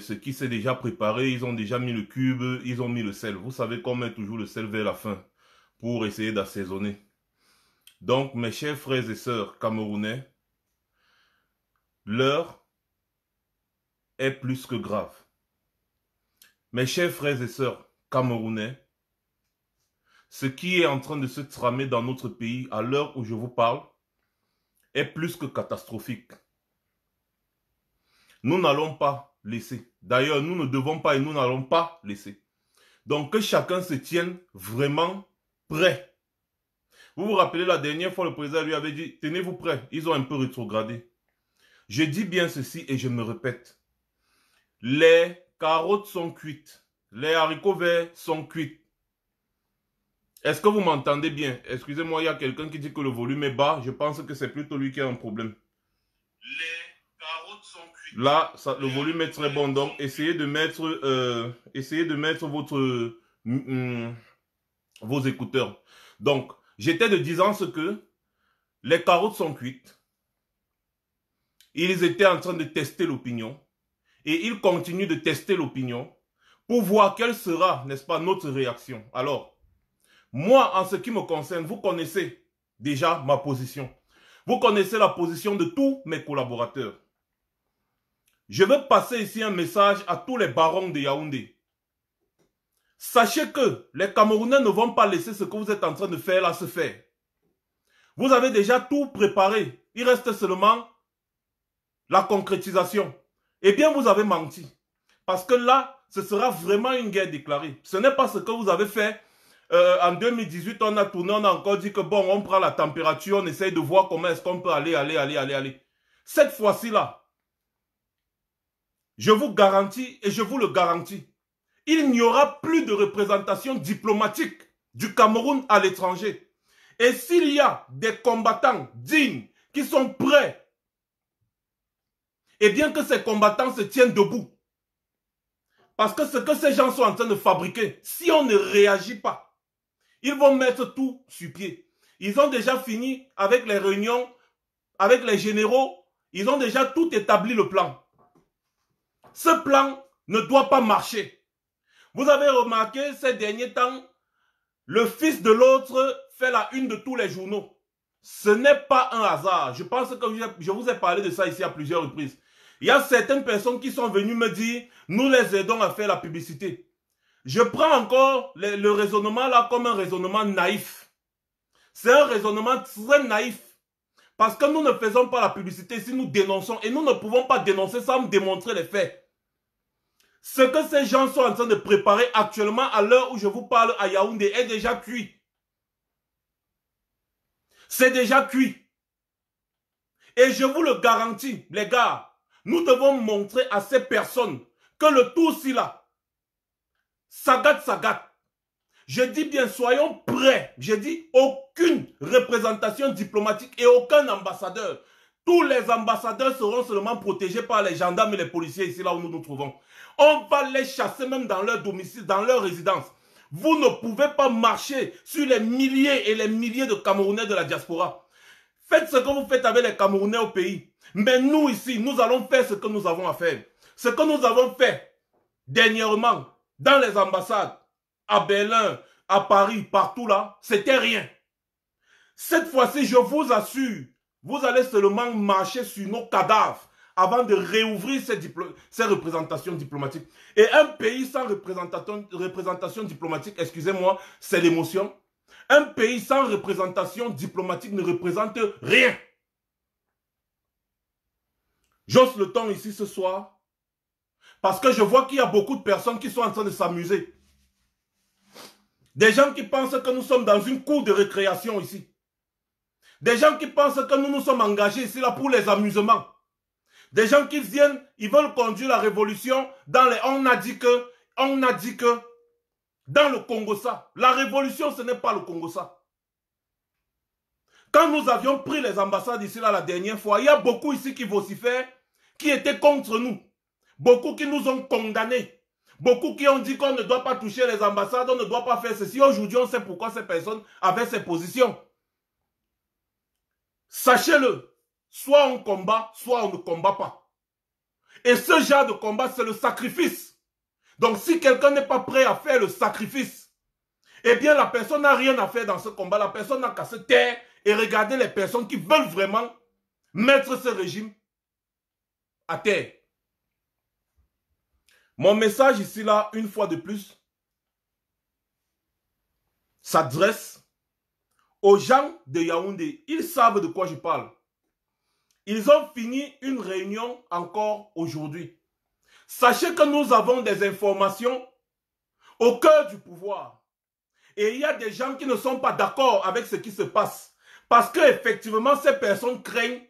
Ce qui s'est déjà préparé, ils ont déjà mis le cube, ils ont mis le sel. Vous savez qu'on met toujours le sel vers la fin pour essayer d'assaisonner. Donc, mes chers frères et sœurs camerounais, l'heure est plus que grave. Mes chers frères et sœurs camerounais, ce qui est en train de se tramer dans notre pays à l'heure où je vous parle est plus que catastrophique. Nous n'allons pas laisser D'ailleurs, nous ne devons pas et nous n'allons pas laisser. Donc que chacun se tienne vraiment prêt. Vous vous rappelez la dernière fois, le président lui avait dit, tenez-vous prêt, Ils ont un peu rétrogradé. Je dis bien ceci et je me répète. Les carottes sont cuites. Les haricots verts sont cuits. Est-ce que vous m'entendez bien Excusez-moi, il y a quelqu'un qui dit que le volume est bas. Je pense que c'est plutôt lui qui a un problème. Les Là, le volume est très bon. Donc, essayez de mettre, euh, essayez de mettre votre, mm, mm, vos écouteurs. Donc, j'étais de ans, ce que les carottes sont cuites. Ils étaient en train de tester l'opinion. Et ils continuent de tester l'opinion pour voir quelle sera, n'est-ce pas, notre réaction. Alors, moi, en ce qui me concerne, vous connaissez déjà ma position. Vous connaissez la position de tous mes collaborateurs. Je veux passer ici un message à tous les barons de Yaoundé. Sachez que les Camerounais ne vont pas laisser ce que vous êtes en train de faire là se faire. Vous avez déjà tout préparé. Il reste seulement la concrétisation. Eh bien, vous avez menti. Parce que là, ce sera vraiment une guerre déclarée. Ce n'est pas ce que vous avez fait. Euh, en 2018, on a tourné, on a encore dit que bon, on prend la température, on essaye de voir comment est-ce qu'on peut aller, aller, aller, aller, aller. Cette fois-ci là, je vous garantis et je vous le garantis, il n'y aura plus de représentation diplomatique du Cameroun à l'étranger. Et s'il y a des combattants dignes qui sont prêts, et bien que ces combattants se tiennent debout, parce que ce que ces gens sont en train de fabriquer, si on ne réagit pas, ils vont mettre tout sur pied. Ils ont déjà fini avec les réunions, avec les généraux, ils ont déjà tout établi le plan. Ce plan ne doit pas marcher. Vous avez remarqué ces derniers temps, le fils de l'autre fait la une de tous les journaux. Ce n'est pas un hasard. Je pense que je vous ai parlé de ça ici à plusieurs reprises. Il y a certaines personnes qui sont venues me dire, nous les aidons à faire la publicité. Je prends encore le, raisonnement là comme un raisonnement naïf. C'est un raisonnement très naïf. Parce que nous ne faisons pas la publicité si nous dénonçons. Et nous ne pouvons pas dénoncer sans démontrer les faits. Ce que ces gens sont en train de préparer actuellement à l'heure où je vous parle à Yaoundé est déjà cuit. C'est déjà cuit. Et je vous le garantis, les gars, nous devons montrer à ces personnes que le tout s'il là, ça gâte, ça gâte. Je dis bien, soyons prêts. Je dis, aucune représentation diplomatique et aucun ambassadeur. Tous les ambassadeurs seront seulement protégés par les gendarmes et les policiers ici, là où nous nous trouvons. On va les chasser même dans leur domicile, dans leur résidence. Vous ne pouvez pas marcher sur les milliers et les milliers de Camerounais de la diaspora. Faites ce que vous faites avec les Camerounais au pays. Mais nous ici, nous allons faire ce que nous avons à faire. Ce que nous avons fait dernièrement dans les ambassades, à Berlin, à Paris, partout là, c'était rien. Cette fois-ci, je vous assure, vous allez seulement marcher sur nos cadavres avant de réouvrir ces, représentations diplomatiques. Et un pays sans représentation, représentation diplomatique, excusez-moi, c'est l'émotion. Un pays sans représentation diplomatique ne représente rien. J'ose le temps ici ce soir parce que je vois qu'il y a beaucoup de personnes qui sont en train de s'amuser. Des gens qui pensent que nous sommes dans une cour de récréation ici. Des gens qui pensent que nous nous sommes engagés ici pour les amusements. Des gens qui viennent, ils veulent conduire la révolution dans les... On a dit que... On a dit que... Dans le Congo, ça. La révolution, ce n'est pas le Congo, ça. Quand nous avions pris les ambassades ici, là, la dernière fois, il y a beaucoup ici qui vocifèrent, qui étaient contre nous. Beaucoup qui nous ont condamnés. Beaucoup qui ont dit qu'on ne doit pas toucher les ambassades, on ne doit pas faire ceci. Aujourd'hui, on sait pourquoi ces personnes avaient ces positions. Sachez-le, Soit on combat, soit on ne combat pas. Et ce genre de combat, c'est le sacrifice. Donc si quelqu'un n'est pas prêt à faire le sacrifice, eh bien la personne n'a rien à faire dans ce combat. La personne n'a qu'à se taire et regarder les personnes qui veulent vraiment mettre ce régime à terre. Mon message ici, là, une fois de plus, s'adresse aux gens de Yaoundé. Ils savent de quoi je parle. Ils ont fini une réunion encore aujourd'hui. Sachez que nous avons des informations au cœur du pouvoir. Et il y a des gens qui ne sont pas d'accord avec ce qui se passe. Parce que effectivement, ces personnes craignent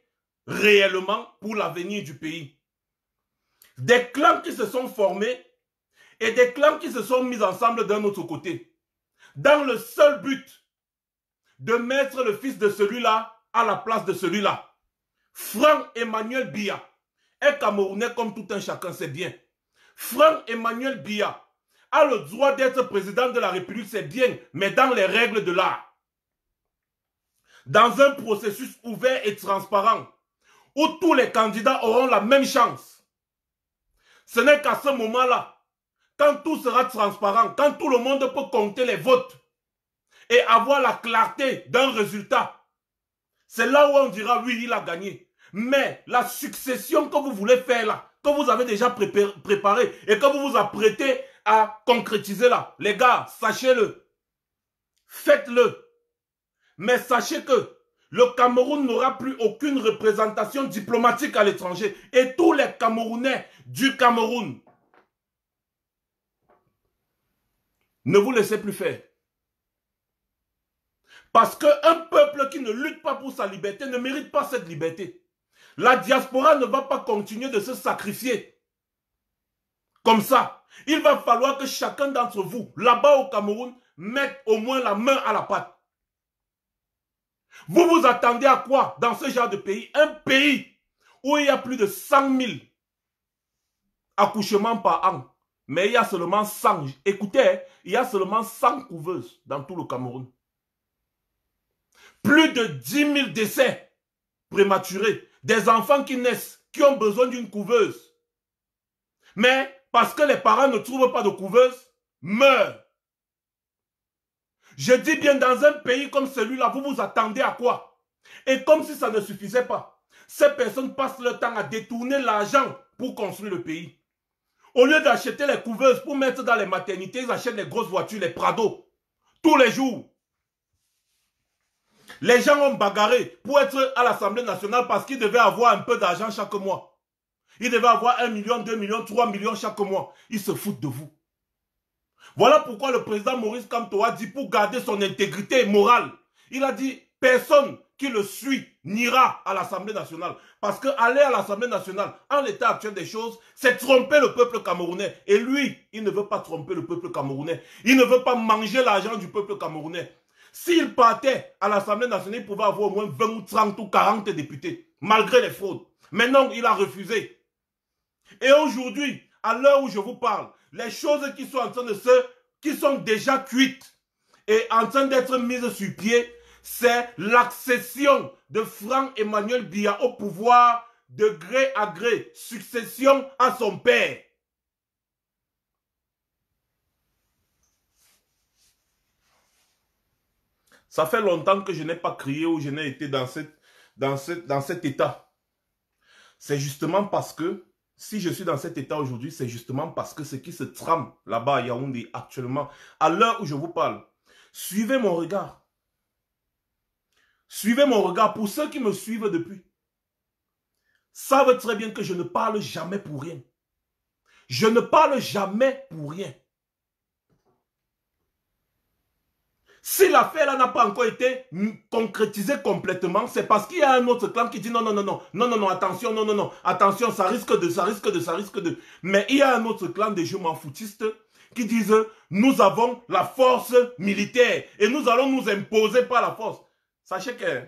réellement pour l'avenir du pays. Des clans qui se sont formés et des clans qui se sont mis ensemble d'un autre côté. Dans le seul but de mettre le fils de celui-là à la place de celui-là. Franck Emmanuel Bia est Camerounais comme tout un chacun c'est bien. Franck Emmanuel Bia a le droit d'être président de la République, c'est bien, mais dans les règles de l'art. Dans un processus ouvert et transparent, où tous les candidats auront la même chance. Ce n'est qu'à ce moment-là, quand tout sera transparent, quand tout le monde peut compter les votes et avoir la clarté d'un résultat, c'est là où on dira, oui, il a gagné. Mais la succession que vous voulez faire là, que vous avez déjà préparée préparé et que vous vous apprêtez à concrétiser là, les gars, sachez-le. Faites-le. Mais sachez que le Cameroun n'aura plus aucune représentation diplomatique à l'étranger. Et tous les Camerounais du Cameroun, ne vous laissez plus faire. Parce qu'un peuple qui ne lutte pas pour sa liberté ne mérite pas cette liberté. La diaspora ne va pas continuer de se sacrifier. Comme ça, il va falloir que chacun d'entre vous, là-bas au Cameroun, mette au moins la main à la pâte. Vous vous attendez à quoi dans ce genre de pays Un pays où il y a plus de 100 000 accouchements par an. Mais il y a seulement 100. Écoutez, il y a seulement 100 couveuses dans tout le Cameroun. Plus de 10 000 décès prématurés. Des enfants qui naissent, qui ont besoin d'une couveuse. Mais parce que les parents ne trouvent pas de couveuse, meurent. Je dis bien, dans un pays comme celui-là, vous vous attendez à quoi Et comme si ça ne suffisait pas, ces personnes passent leur temps à détourner l'argent pour construire le pays. Au lieu d'acheter les couveuses pour mettre dans les maternités, ils achètent les grosses voitures, les Prado, tous les jours. Les gens ont bagarré pour être à l'Assemblée nationale parce qu'ils devaient avoir un peu d'argent chaque mois. Ils devaient avoir 1 million, 2 millions, 3 millions chaque mois. Ils se foutent de vous. Voilà pourquoi le président Maurice a dit pour garder son intégrité morale, il a dit personne qui le suit n'ira à l'Assemblée nationale. Parce qu'aller à l'Assemblée nationale, en l'état actuel des choses, c'est tromper le peuple camerounais. Et lui, il ne veut pas tromper le peuple camerounais. Il ne veut pas manger l'argent du peuple camerounais s'il partait à l'Assemblée nationale, il pouvait avoir au moins 20 ou 30 ou 40 députés, malgré les fraudes. Mais non, il a refusé. Et aujourd'hui, à l'heure où je vous parle, les choses qui sont en train de se, qui sont déjà cuites et en train d'être mises sur pied, c'est l'accession de Franck Emmanuel Bia au pouvoir de gré à gré, succession à son père. Ça fait longtemps que je n'ai pas crié ou je n'ai été dans, cette, dans, cette, dans cet état. C'est justement parce que, si je suis dans cet état aujourd'hui, c'est justement parce que ce qui se trame là-bas à Yaoundé actuellement, à l'heure où je vous parle, suivez mon regard. Suivez mon regard pour ceux qui me suivent depuis savent très bien que je ne parle jamais pour rien. Je ne parle jamais pour rien. si l'affaire n'a pas encore été concrétisée complètement, c'est parce qu'il y a un autre clan qui dit non, non, non, non, non, non, non, attention, non, non, non, attention, ça risque de, ça risque de, ça risque de. Mais il y a un autre clan des jeux foutistes qui disent nous avons la force militaire et nous allons nous imposer par la force. Sachez que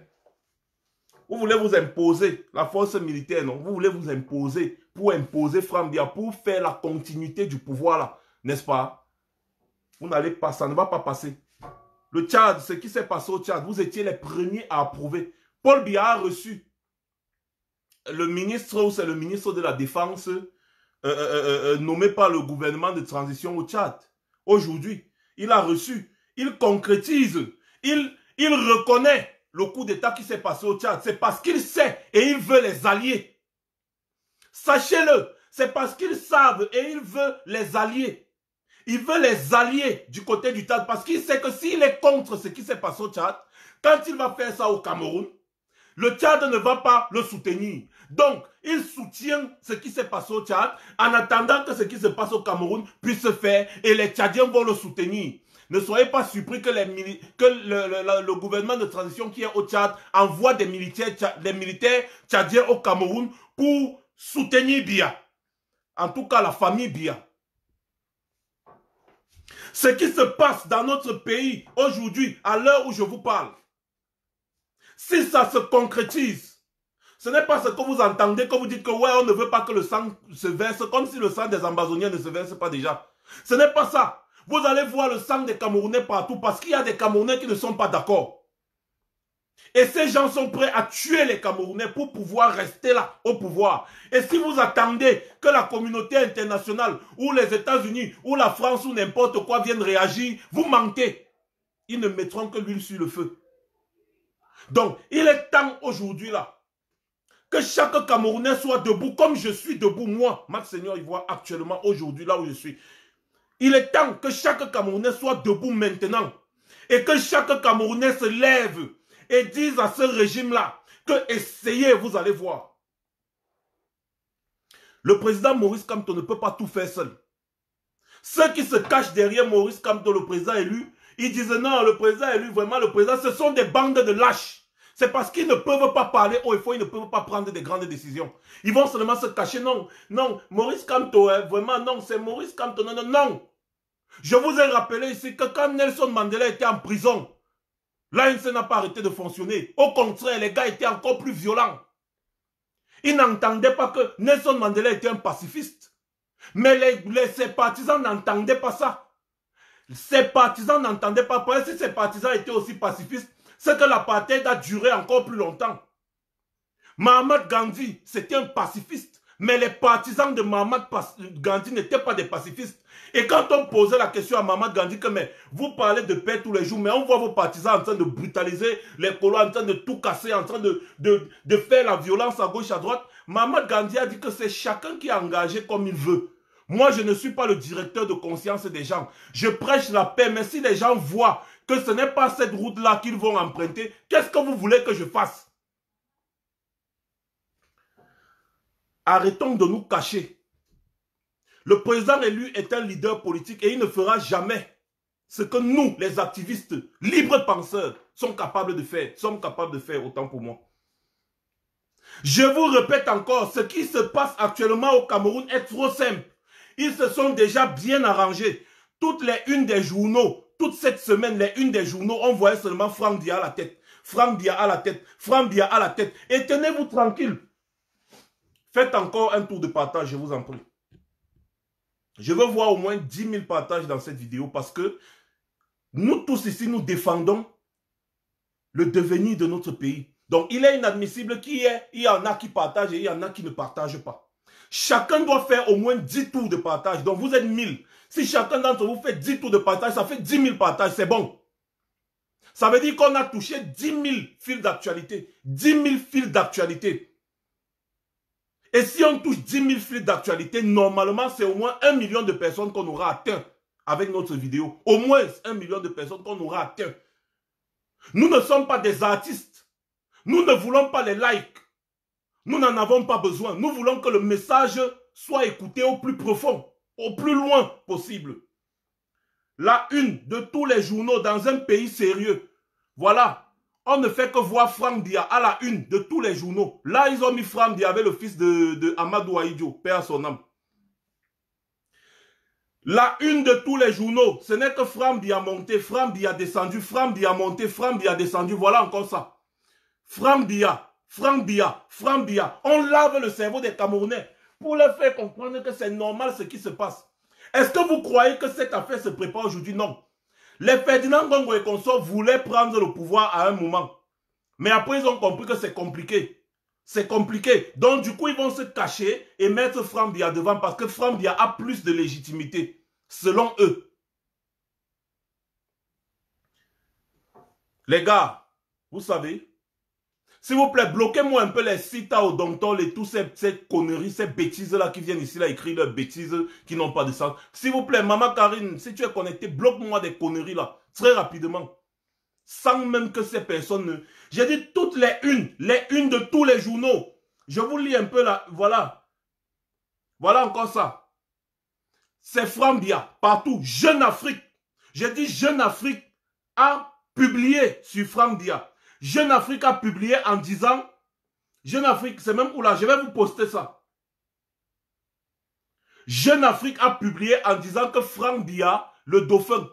vous voulez vous imposer, la force militaire, non, vous voulez vous imposer pour imposer Frambia, pour faire la continuité du pouvoir là, n'est-ce pas Vous n'allez pas, ça ne va pas passer. Le Tchad, ce qui s'est passé au Tchad, vous étiez les premiers à approuver. Paul Biya a reçu le ministre, ou c'est le ministre de la Défense, euh, euh, euh, nommé par le gouvernement de transition au Tchad. Aujourd'hui, il a reçu, il concrétise, il, il reconnaît le coup d'État qui s'est passé au Tchad. C'est parce qu'il sait et il veut les allier. Sachez-le, c'est parce qu'ils savent et il veut les allier. Il veut les allier du côté du Tchad parce qu'il sait que s'il est contre ce qui s'est passé au Tchad, quand il va faire ça au Cameroun, le Tchad ne va pas le soutenir. Donc, il soutient ce qui s'est passé au Tchad en attendant que ce qui se passe au Cameroun puisse se faire et les Tchadiens vont le soutenir. Ne soyez pas surpris que, le, gouvernement de transition qui est au Tchad envoie des militaires, des militaires tchadiens au Cameroun pour soutenir Bia. En tout cas, la famille Bia ce qui se passe dans notre pays aujourd'hui, à l'heure où je vous parle, si ça se concrétise, ce n'est pas ce que vous entendez, que vous dites que ouais, on ne veut pas que le sang se verse, comme si le sang des Amazoniens ne se verse pas déjà. Ce n'est pas ça. Vous allez voir le sang des Camerounais partout parce qu'il y a des Camerounais qui ne sont pas d'accord. Et ces gens sont prêts à tuer les Camerounais pour pouvoir rester là au pouvoir. Et si vous attendez que la communauté internationale ou les États-Unis ou la France ou n'importe quoi viennent réagir, vous manquez, Ils ne mettront que l'huile sur le feu. Donc, il est temps aujourd'hui là que chaque Camerounais soit debout comme je suis debout moi, Max Seigneur voit actuellement aujourd'hui là où je suis. Il est temps que chaque Camerounais soit debout maintenant et que chaque Camerounais se lève et disent à ce régime-là que essayez, vous allez voir. Le président Maurice Camto ne peut pas tout faire seul. Ceux qui se cachent derrière Maurice Camto, le président élu, ils disent non, le président élu, vraiment le président, ce sont des bandes de lâches. C'est parce qu'ils ne peuvent pas parler haut et fort, ils ne peuvent pas prendre des grandes décisions. Ils vont seulement se cacher. Non, non, Maurice Camto, hein, vraiment, non, c'est Maurice Camto, non, non, non. Je vous ai rappelé ici que quand Nelson Mandela était en prison, L'ANC n'a pas arrêté de fonctionner. Au contraire, les gars étaient encore plus violents. Ils n'entendaient pas que Nelson Mandela était un pacifiste. Mais les, ses partisans n'entendaient pas ça. Ses partisans n'entendaient pas. Parce si ses partisans étaient aussi pacifistes, c'est que la l'apartheid a duré encore plus longtemps. Mahatma Gandhi, c'était un pacifiste. Mais les partisans de Mahmoud Gandhi n'étaient pas des pacifistes. Et quand on posait la question à Mamad Gandhi que vous parlez de paix tous les jours, mais on voit vos partisans en train de brutaliser les colons, en train de tout casser, en train de, de, faire la violence à gauche, à droite, Mahmoud Gandhi a dit que c'est chacun qui est engagé comme il veut. Moi, je ne suis pas le directeur de conscience des gens. Je prêche la paix, mais si les gens voient que ce n'est pas cette route-là qu'ils vont emprunter, qu'est-ce que vous voulez que je fasse Arrêtons de nous cacher. Le président élu est un leader politique et il ne fera jamais ce que nous, les activistes libres penseurs, sommes capables de faire, sommes capables de faire, autant pour moi. Je vous répète encore, ce qui se passe actuellement au Cameroun est trop simple. Ils se sont déjà bien arrangés. Toutes les unes des journaux, toute cette semaine, les unes des journaux, on voyait seulement Franck Dia à la tête. Franck Dia à la tête, Franck Dia à la tête. Et tenez-vous tranquille, Faites encore un tour de partage, je vous en prie. Je veux voir au moins 10 000 partages dans cette vidéo parce que nous tous ici, nous défendons le devenir de notre pays. Donc, il est inadmissible qu'il y, il y en a qui partagent et il y en a qui ne partagent pas. Chacun doit faire au moins 10 tours de partage. Donc, vous êtes 1000. Si chacun d'entre vous fait 10 tours de partage, ça fait 10 000 partages. C'est bon. Ça veut dire qu'on a touché 10 000 fils d'actualité. 10 000 fils d'actualité. Et si on touche 10 000 flux d'actualité, normalement, c'est au moins un million de personnes qu'on aura atteint avec notre vidéo. Au moins un million de personnes qu'on aura atteint. Nous ne sommes pas des artistes. Nous ne voulons pas les likes. Nous n'en avons pas besoin. Nous voulons que le message soit écouté au plus profond, au plus loin possible. La une de tous les journaux dans un pays sérieux. Voilà, on ne fait que voir Franck Dia à la une de tous les journaux. Là, ils ont mis Franck Dia avec le fils de, Amadou Aïdjo, père à son âme. La une de tous les journaux, ce n'est que Franck Dia monté, Franck Dia descendu, Franck Dia monté, Franck Dia descendu. Voilà encore ça. Franck Dia, Franck Dia, Franck Dia. On lave le cerveau des Camerounais pour leur faire comprendre que c'est normal ce qui se passe. Est-ce que vous croyez que cette affaire se prépare aujourd'hui Non. Les Ferdinand Gongo et consorts voulaient prendre le pouvoir à un moment. Mais après, ils ont compris que c'est compliqué. C'est compliqué. Donc, du coup, ils vont se cacher et mettre Frambia devant parce que Frambia a plus de légitimité, selon eux. Les gars, vous savez, s'il vous plaît, bloquez-moi un peu les sites au et toutes ces, ces conneries, ces bêtises-là qui viennent ici là écrire leurs bêtises qui n'ont pas de sens. S'il vous plaît, maman Karine, si tu es connectée, bloque-moi des conneries là, très rapidement. Sans même que ces personnes... Ne... J'ai dit toutes les unes, les unes de tous les journaux. Je vous lis un peu là, voilà. Voilà encore ça. C'est Frambia, partout, Jeune Afrique. J'ai dit Jeune Afrique a publié sur Frambia Jeune Afrique a publié en disant, Jeune Afrique, c'est même où là, je vais vous poster ça. Jeune Afrique a publié en disant que Franck Bia, le dauphin,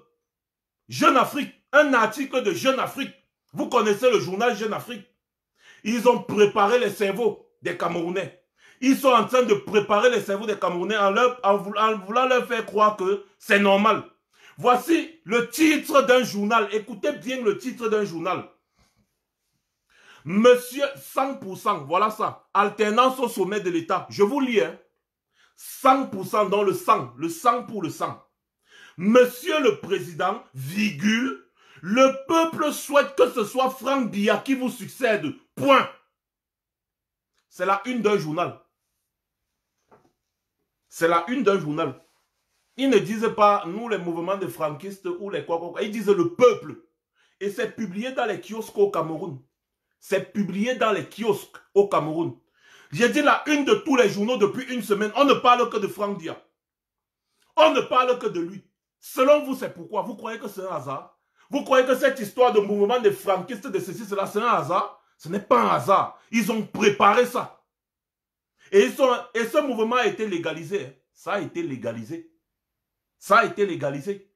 Jeune Afrique, un article de Jeune Afrique, vous connaissez le journal Jeune Afrique, ils ont préparé les cerveaux des Camerounais. Ils sont en train de préparer les cerveaux des Camerounais en, leur, en voulant leur faire croire que c'est normal. Voici le titre d'un journal. Écoutez bien le titre d'un journal. Monsieur 100%, voilà ça. Alternance au sommet de l'État. Je vous lis, hein. 100% dans le sang, le sang pour le sang. Monsieur le Président, vigueur. le peuple souhaite que ce soit Franck Biya qui vous succède. Point. C'est la une d'un journal. C'est la une d'un journal. Ils ne disent pas, nous, les mouvements de franquistes ou les quoi, quoi, quoi. Ils disent le peuple. Et c'est publié dans les kiosques au Cameroun. C'est publié dans les kiosques au Cameroun. J'ai dit la une de tous les journaux depuis une semaine. On ne parle que de Franck Dia. On ne parle que de lui. Selon vous, c'est pourquoi Vous croyez que c'est un hasard Vous croyez que cette histoire de mouvement des franquistes, de ceci, cela, c'est un hasard Ce n'est pas un hasard. Ils ont préparé ça. Et, ils et ce mouvement a été légalisé. Hein. Ça a été légalisé. Ça a été légalisé.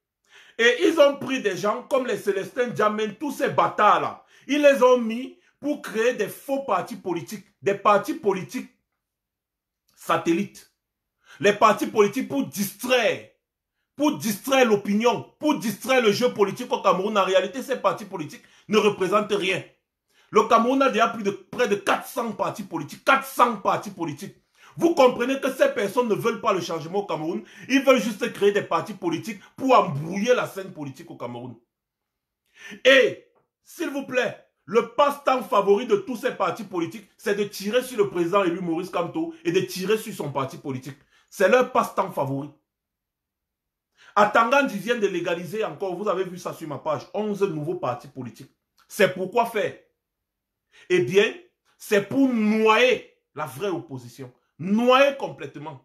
Et ils ont pris des gens comme les Célestins Djamel, tous ces bâtards-là. Ils les ont mis pour créer des faux partis politiques, des partis politiques satellites. Les partis politiques pour distraire, pour distraire l'opinion, pour distraire le jeu politique au Cameroun. En réalité, ces partis politiques ne représentent rien. Le Cameroun a déjà plus de près de 400 partis politiques. 400 partis politiques. Vous comprenez que ces personnes ne veulent pas le changement au Cameroun. Ils veulent juste créer des partis politiques pour embrouiller la scène politique au Cameroun. Et, s'il vous plaît, le passe-temps favori de tous ces partis politiques, c'est de tirer sur le président élu Maurice Kanto et de tirer sur son parti politique. C'est leur passe-temps favori. qu'ils viennent de légaliser encore, vous avez vu ça sur ma page, 11 nouveaux partis politiques. C'est pourquoi faire Eh bien, c'est pour noyer la vraie opposition. Noyer complètement.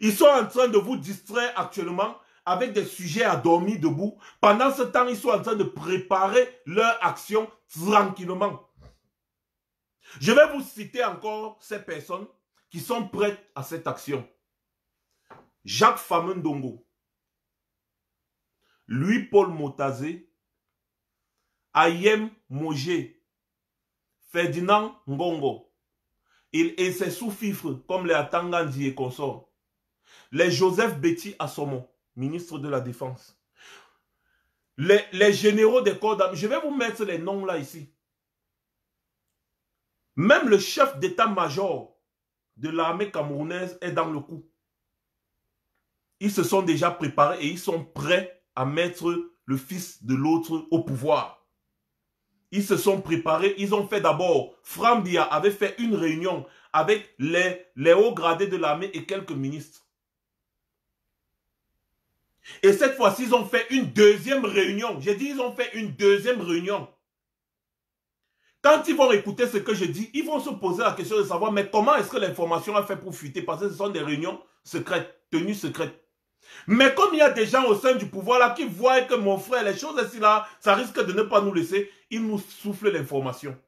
Ils sont en train de vous distraire actuellement avec des sujets à dormir debout. Pendant ce temps, ils sont en train de préparer leur action tranquillement. Je vais vous citer encore ces personnes qui sont prêtes à cette action. Jacques Famundongo, Louis-Paul Motazé, Ayem Mogé, Ferdinand Ngongo. Il et ses sous-fifres comme les Atanganzi et consorts. Les Joseph Betty Assomon ministre de la Défense. Les, généraux des corps d'armée, je vais vous mettre les noms là ici. Même le chef d'état-major de l'armée camerounaise est dans le coup. Ils se sont déjà préparés et ils sont prêts à mettre le fils de l'autre au pouvoir. Ils se sont préparés, ils ont fait d'abord, Frambia avait fait une réunion avec les hauts gradés de l'armée et quelques ministres. Et cette fois-ci, ils ont fait une deuxième réunion. J'ai dit, ils ont fait une deuxième réunion. Quand ils vont écouter ce que je dis, ils vont se poser la question de savoir, mais comment est-ce que l'information a fait pour fuiter Parce que ce sont des réunions secrètes, tenues secrètes. Mais comme il y a des gens au sein du pouvoir là qui voient que mon frère, les choses ici là, ça risque de ne pas nous laisser, ils nous soufflent l'information.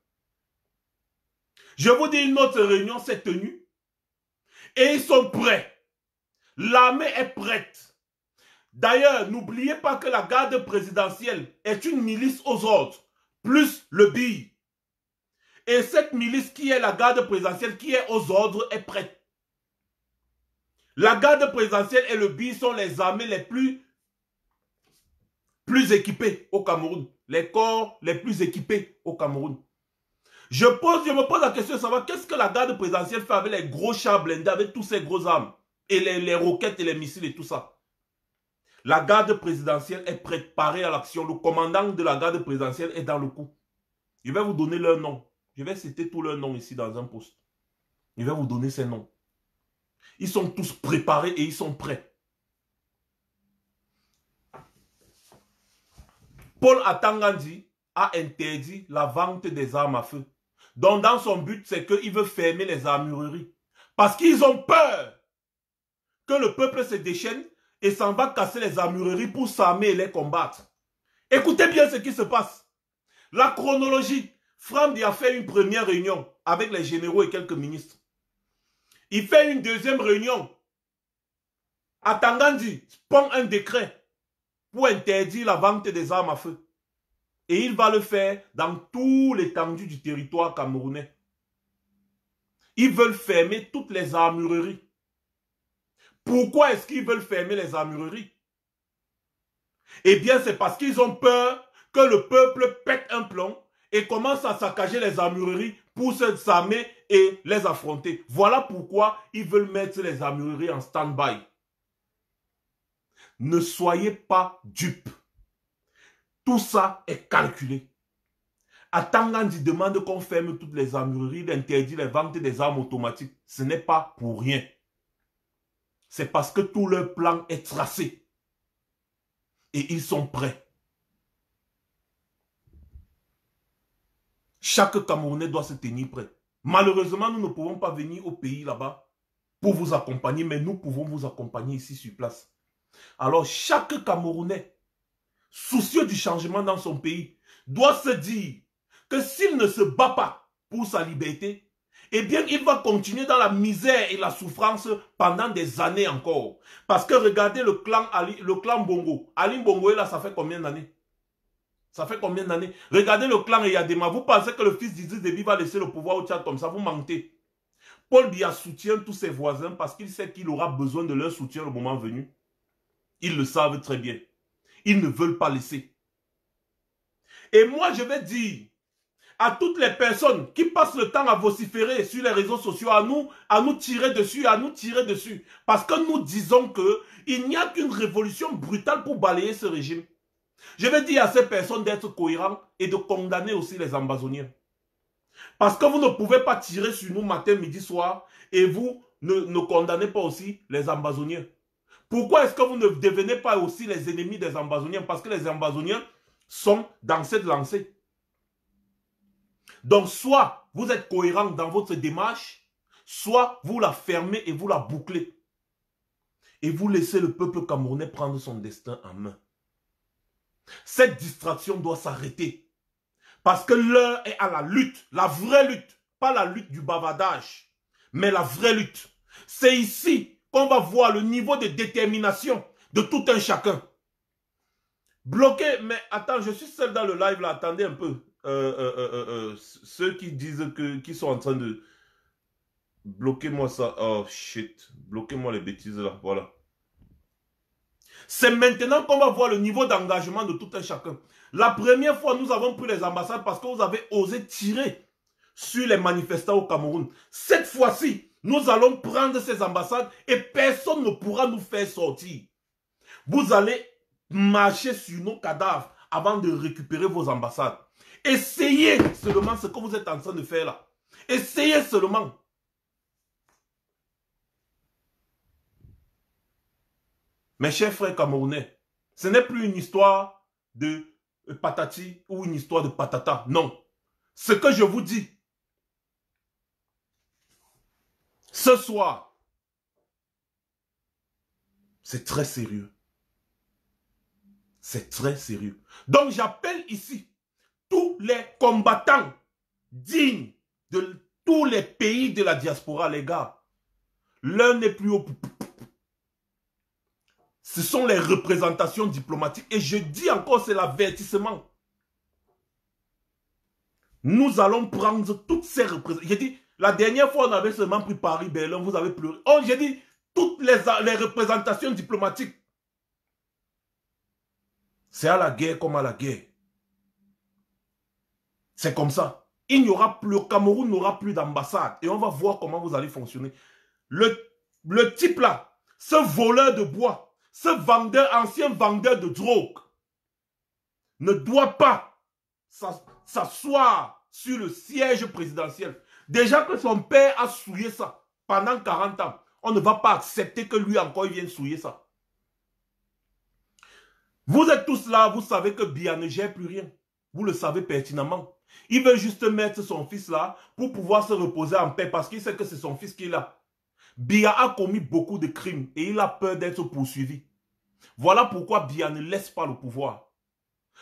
Je vous dis, une autre réunion s'est tenue et ils sont prêts. L'armée est prête. D'ailleurs, n'oubliez pas que la garde présidentielle est une milice aux ordres, plus le BI. Et cette milice qui est la garde présidentielle, qui est aux ordres, est prête. La garde présidentielle et le BI sont les armées les plus, plus équipées au Cameroun. Les corps les plus équipés au Cameroun. Je, pose, je me pose la question de savoir qu'est-ce que la garde présidentielle fait avec les gros chars blindés, avec tous ces gros armes, et les roquettes et les missiles et tout ça. La garde présidentielle est préparée à l'action. Le commandant de la garde présidentielle est dans le coup. Je vais vous donner leur nom. Je vais citer tous leurs noms ici dans un poste. Je vais vous donner ces noms. Ils sont tous préparés et ils sont prêts. Paul Atangandi a interdit la vente des armes à feu. Donc dans son but, c'est qu'il veut fermer les armureries. Parce qu'ils ont peur que le peuple se déchaîne et s'en va casser les armureries pour s'armer et les combattre. Écoutez bien ce qui se passe. La chronologie. Franck a fait une première réunion avec les généraux et quelques ministres. Il fait une deuxième réunion. Atangandi prend un décret pour interdire la vente des armes à feu. Et il va le faire dans tout l'étendue du territoire camerounais. Ils veulent fermer toutes les armureries. Pourquoi est-ce qu'ils veulent fermer les armureries Eh bien, c'est parce qu'ils ont peur que le peuple pète un plomb et commence à saccager les armureries pour se et les affronter. Voilà pourquoi ils veulent mettre les armureries en stand-by. Ne soyez pas dupes. Tout ça est calculé. Atangandi demande qu'on ferme toutes les armureries, d'interdire les ventes des armes automatiques. Ce n'est pas pour rien c'est parce que tout leur plan est tracé. Et ils sont prêts. Chaque Camerounais doit se tenir prêt. Malheureusement, nous ne pouvons pas venir au pays là-bas pour vous accompagner, mais nous pouvons vous accompagner ici sur place. Alors chaque Camerounais, soucieux du changement dans son pays, doit se dire que s'il ne se bat pas pour sa liberté, eh bien, il va continuer dans la misère et la souffrance pendant des années encore. Parce que regardez le clan, Ali, le clan Bongo. Ali Bongo, là, ça fait combien d'années Ça fait combien d'années Regardez le clan Yadema. Vous pensez que le fils d'Isis Déby va laisser le pouvoir au Tchad comme ça Vous mentez. Paul Bia soutient tous ses voisins parce qu'il sait qu'il aura besoin de leur soutien au moment venu. Ils le savent très bien. Ils ne veulent pas laisser. Et moi, je vais dire, à toutes les personnes qui passent le temps à vociférer sur les réseaux sociaux, à nous, à nous tirer dessus, à nous tirer dessus. Parce que nous disons que il n'y a qu'une révolution brutale pour balayer ce régime. Je vais dire à ces personnes d'être cohérents et de condamner aussi les ambazoniens. Parce que vous ne pouvez pas tirer sur nous matin, midi, soir et vous ne, ne condamnez pas aussi les ambazoniens. Pourquoi est-ce que vous ne devenez pas aussi les ennemis des ambazoniens Parce que les ambazoniens sont dans cette lancée. Donc soit vous êtes cohérent dans votre démarche, soit vous la fermez et vous la bouclez. Et vous laissez le peuple camerounais prendre son destin en main. Cette distraction doit s'arrêter. Parce que l'heure est à la lutte, la vraie lutte, pas la lutte du bavardage, mais la vraie lutte. C'est ici qu'on va voir le niveau de détermination de tout un chacun. Bloqué, mais attends, je suis seul dans le live là, attendez un peu. Euh, euh, euh, ceux qui disent que, qui sont en train de bloquer moi ça, oh shit, bloquez-moi les bêtises là, voilà. C'est maintenant qu'on va voir le niveau d'engagement de tout un chacun. La première fois, nous avons pris les ambassades parce que vous avez osé tirer sur les manifestants au Cameroun. Cette fois-ci, nous allons prendre ces ambassades et personne ne pourra nous faire sortir. Vous allez marcher sur nos cadavres avant de récupérer vos ambassades. Essayez seulement ce que vous êtes en train de faire là. Essayez seulement. Mes chers frères camerounais, ce n'est plus une histoire de patati ou une histoire de patata. Non. Ce que je vous dis, ce soir, c'est très sérieux. C'est très sérieux. Donc j'appelle ici tous les combattants dignes de tous les pays de la diaspora, les gars. L'un n'est plus haut. Ce sont les représentations diplomatiques. Et je dis encore, c'est l'avertissement. Nous allons prendre toutes ces représentations. J'ai dit, la dernière fois, on avait seulement pris Paris-Berlin, vous avez pleuré. Oh, j'ai dit, toutes les, les représentations diplomatiques c'est à la guerre comme à la guerre. C'est comme ça. Il n'y aura plus, le Cameroun n'aura plus d'ambassade. Et on va voir comment vous allez fonctionner. Le, le type là, ce voleur de bois, ce vendeur, ancien vendeur de drogue, ne doit pas s'asseoir sur le siège présidentiel. Déjà que son père a souillé ça pendant 40 ans, on ne va pas accepter que lui encore il vienne souiller ça. Vous êtes tous là, vous savez que Bia ne gère plus rien. Vous le savez pertinemment. Il veut juste mettre son fils là pour pouvoir se reposer en paix parce qu'il sait que c'est son fils qui est là. Bia a commis beaucoup de crimes et il a peur d'être poursuivi. Voilà pourquoi Bia ne laisse pas le pouvoir.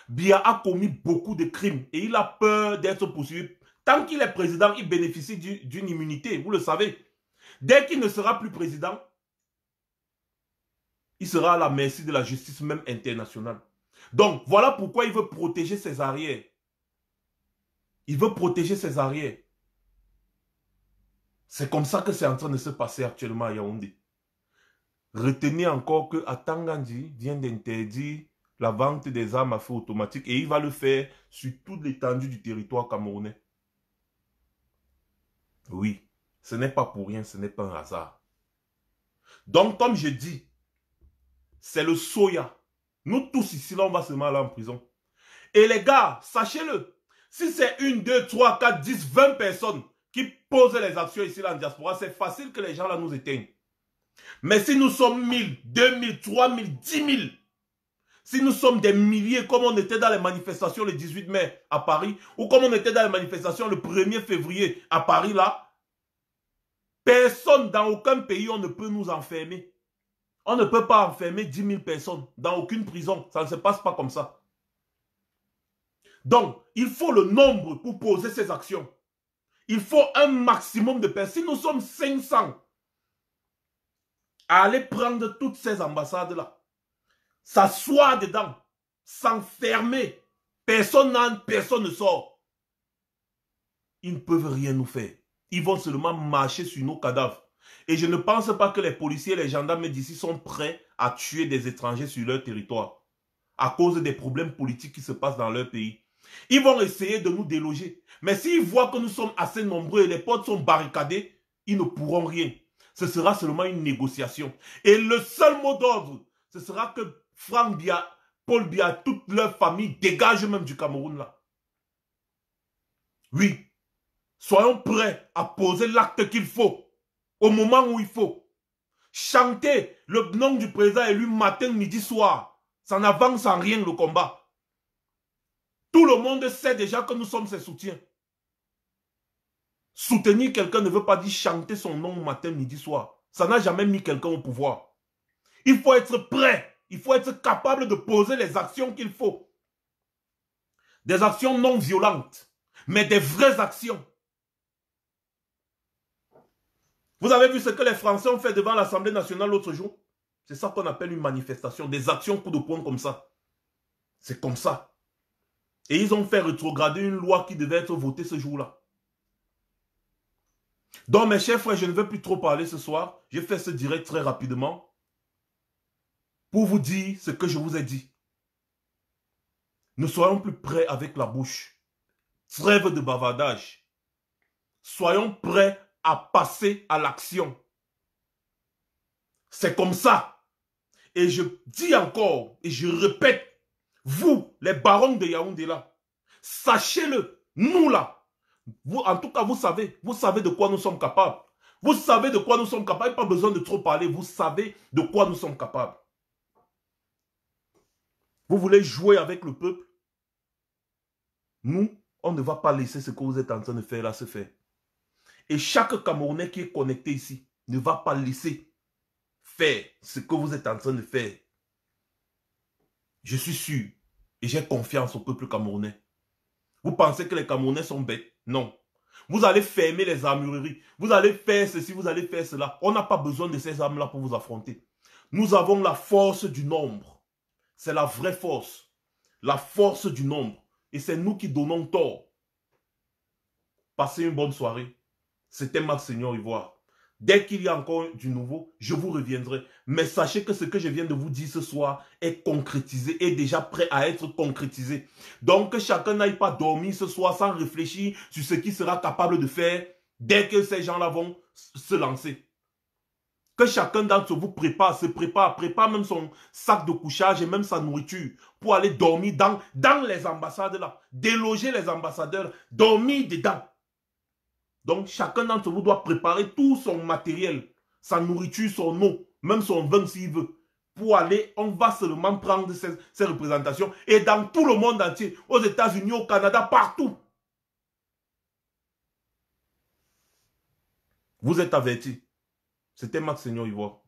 Bia a commis beaucoup de crimes et il a peur d'être poursuivi. Tant qu'il est président, il bénéficie d'une immunité, vous le savez. Dès qu'il ne sera plus président, il sera à la merci de la justice même internationale. Donc, voilà pourquoi il veut protéger ses arrières. Il veut protéger ses arrières. C'est comme ça que c'est en train de se passer actuellement à Yaoundé. Retenez encore que Atangandi vient d'interdire la vente des armes à feu automatique et il va le faire sur toute l'étendue du territoire camerounais. Oui, ce n'est pas pour rien, ce n'est pas un hasard. Donc, comme je dis, c'est le soya. Nous tous ici, là, on va se mal en prison. Et les gars, sachez-le, si c'est une, deux, trois, quatre, dix, vingt personnes qui posent les actions ici, là, en diaspora, c'est facile que les gens, là, nous éteignent. Mais si nous sommes mille, deux mille, trois mille, dix mille, si nous sommes des milliers, comme on était dans les manifestations le 18 mai à Paris, ou comme on était dans les manifestations le 1er février à Paris, là, personne dans aucun pays, on ne peut nous enfermer. On ne peut pas enfermer 10 000 personnes dans aucune prison. Ça ne se passe pas comme ça. Donc, il faut le nombre pour poser ces actions. Il faut un maximum de personnes. Si nous sommes 500 à aller prendre toutes ces ambassades-là, s'asseoir dedans, s'enfermer, personne n'entre, personne ne sort, ils ne peuvent rien nous faire. Ils vont seulement marcher sur nos cadavres. Et je ne pense pas que les policiers et les gendarmes d'ici sont prêts à tuer des étrangers sur leur territoire à cause des problèmes politiques qui se passent dans leur pays. Ils vont essayer de nous déloger. Mais s'ils voient que nous sommes assez nombreux et les portes sont barricadées, ils ne pourront rien. Ce sera seulement une négociation. Et le seul mot d'ordre, ce sera que Franck Bia, Paul Bia, toute leur famille dégagent même du Cameroun là. Oui, soyons prêts à poser l'acte qu'il faut au moment où il faut. Chanter le nom du président élu matin, midi, soir, ça n'avance en rien le combat. Tout le monde sait déjà que nous sommes ses soutiens. Soutenir quelqu'un ne veut pas dire chanter son nom matin, midi, soir. Ça n'a jamais mis quelqu'un au pouvoir. Il faut être prêt. Il faut être capable de poser les actions qu'il faut. Des actions non violentes, mais des vraies actions. Vous avez vu ce que les Français ont fait devant l'Assemblée nationale l'autre jour C'est ça qu'on appelle une manifestation, des actions coup de poing comme ça. C'est comme ça. Et ils ont fait rétrograder une loi qui devait être votée ce jour-là. Donc mes chers frères, je ne veux plus trop parler ce soir. Je fais ce direct très rapidement pour vous dire ce que je vous ai dit. Ne soyons plus prêts avec la bouche. Trêve de bavardage. Soyons prêts à passer à l'action. C'est comme ça. Et je dis encore, et je répète, vous, les barons de Yaoundé là, sachez-le, nous là, vous, en tout cas, vous savez, vous savez de quoi nous sommes capables. Vous savez de quoi nous sommes capables, pas besoin de trop parler, vous savez de quoi nous sommes capables. Vous voulez jouer avec le peuple Nous, on ne va pas laisser ce que vous êtes en train de faire là se faire. Et chaque Camerounais qui est connecté ici ne va pas laisser faire ce que vous êtes en train de faire. Je suis sûr et j'ai confiance au peuple camerounais. Vous pensez que les Camerounais sont bêtes Non. Vous allez fermer les armureries. Vous allez faire ceci, vous allez faire cela. On n'a pas besoin de ces armes-là pour vous affronter. Nous avons la force du nombre. C'est la vraie force. La force du nombre. Et c'est nous qui donnons tort. Passez une bonne soirée. C'était Marc Seigneur Ivoire. Dès qu'il y a encore du nouveau, je vous reviendrai. Mais sachez que ce que je viens de vous dire ce soir est concrétisé, est déjà prêt à être concrétisé. Donc que chacun n'aille pas dormir ce soir sans réfléchir sur ce qu'il sera capable de faire dès que ces gens-là vont se lancer. Que chacun d'entre vous prépare, se prépare, prépare même son sac de couchage et même sa nourriture pour aller dormir dans, dans les ambassades là, déloger les ambassadeurs, dormir dedans. Donc chacun d'entre vous doit préparer tout son matériel, sa nourriture, son eau, même son vin s'il veut. Pour aller, on va seulement prendre ces, représentations. Et dans tout le monde entier, aux États-Unis, au Canada, partout. Vous êtes avertis. C'était Max Seigneur Ivoire.